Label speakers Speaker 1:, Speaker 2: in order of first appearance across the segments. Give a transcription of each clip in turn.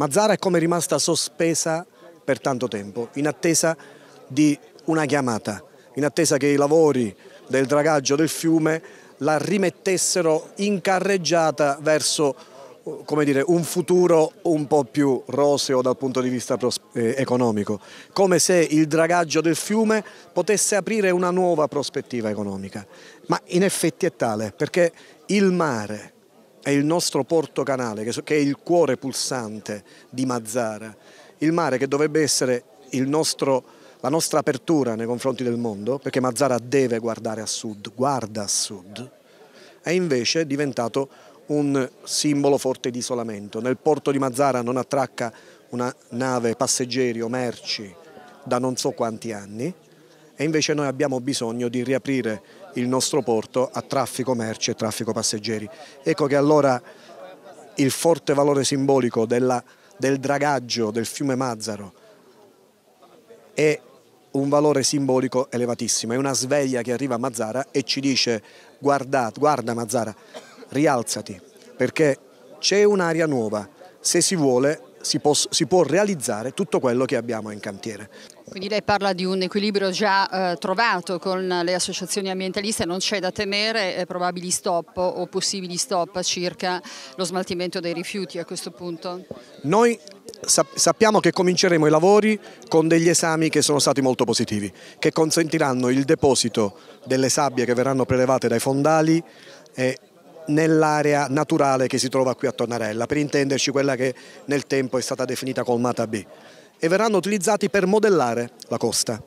Speaker 1: ma Zara è come rimasta sospesa per tanto tempo, in attesa di una chiamata, in attesa che i lavori del dragaggio del fiume la rimettessero in carreggiata verso dire, un futuro un po' più roseo dal punto di vista eh, economico, come se il dragaggio del fiume potesse aprire una nuova prospettiva economica. Ma in effetti è tale, perché il mare, è il nostro porto canale, che è il cuore pulsante di Mazzara. Il mare che dovrebbe essere nostro, la nostra apertura nei confronti del mondo, perché Mazzara deve guardare a sud, guarda a sud, è invece diventato un simbolo forte di isolamento. Nel porto di Mazzara non attracca una nave passeggeri o merci da non so quanti anni e invece noi abbiamo bisogno di riaprire il nostro porto a traffico merci e traffico passeggeri. Ecco che allora il forte valore simbolico della, del dragaggio del fiume Mazzaro è un valore simbolico elevatissimo, è una sveglia che arriva a Mazzara e ci dice guarda, guarda Mazzara, rialzati perché c'è un'area nuova, se si vuole si, si può realizzare tutto quello che abbiamo in cantiere.
Speaker 2: Quindi lei parla di un equilibrio già eh, trovato con le associazioni ambientaliste, non c'è da temere eh, probabili stop o possibili stop circa lo smaltimento dei rifiuti a questo punto?
Speaker 1: Noi sappiamo che cominceremo i lavori con degli esami che sono stati molto positivi, che consentiranno il deposito delle sabbie che verranno prelevate dai fondali e nell'area naturale che si trova qui a Tornarella, per intenderci quella che nel tempo è stata definita colmata B, e verranno utilizzati per modellare la costa.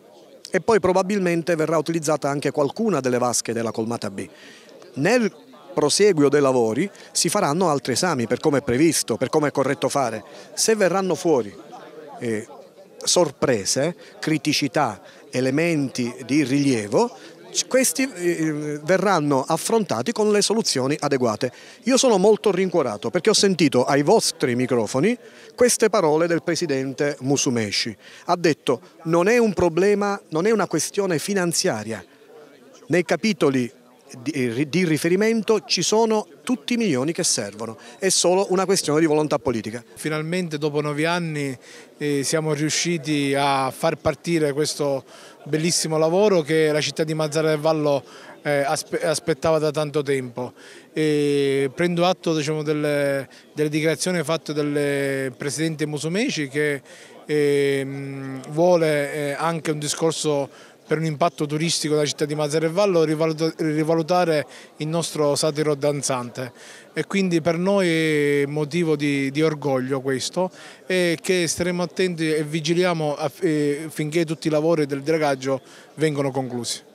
Speaker 1: E poi probabilmente verrà utilizzata anche qualcuna delle vasche della colmata B. Nel proseguo dei lavori si faranno altri esami per come è previsto, per come è corretto fare. Se verranno fuori eh, sorprese, criticità, elementi di rilievo, questi eh, eh, verranno affrontati con le soluzioni adeguate. Io sono molto rincuorato perché ho sentito ai vostri microfoni queste parole del presidente Musumeci. Ha detto non è un problema, non è una questione finanziaria. Nei capitoli di, eh, di riferimento ci sono tutti i milioni che servono, è solo una questione di volontà politica.
Speaker 2: Finalmente dopo nove anni eh, siamo riusciti a far partire questo bellissimo lavoro che la città di Mazzara del Vallo eh, aspettava da tanto tempo. E prendo atto diciamo, delle, delle, dichiarazioni fatte dal Presidente Musumeci che ehm, eh, vuole anche un discorso per un impatto turistico della città di Mazzara e Vallo rivalutare il nostro satiro danzante e quindi per noi è motivo di, di orgoglio questo e che staremo attenti e vigiliamo eh, affinché tutti i lavori del dragaggio vengano conclusi.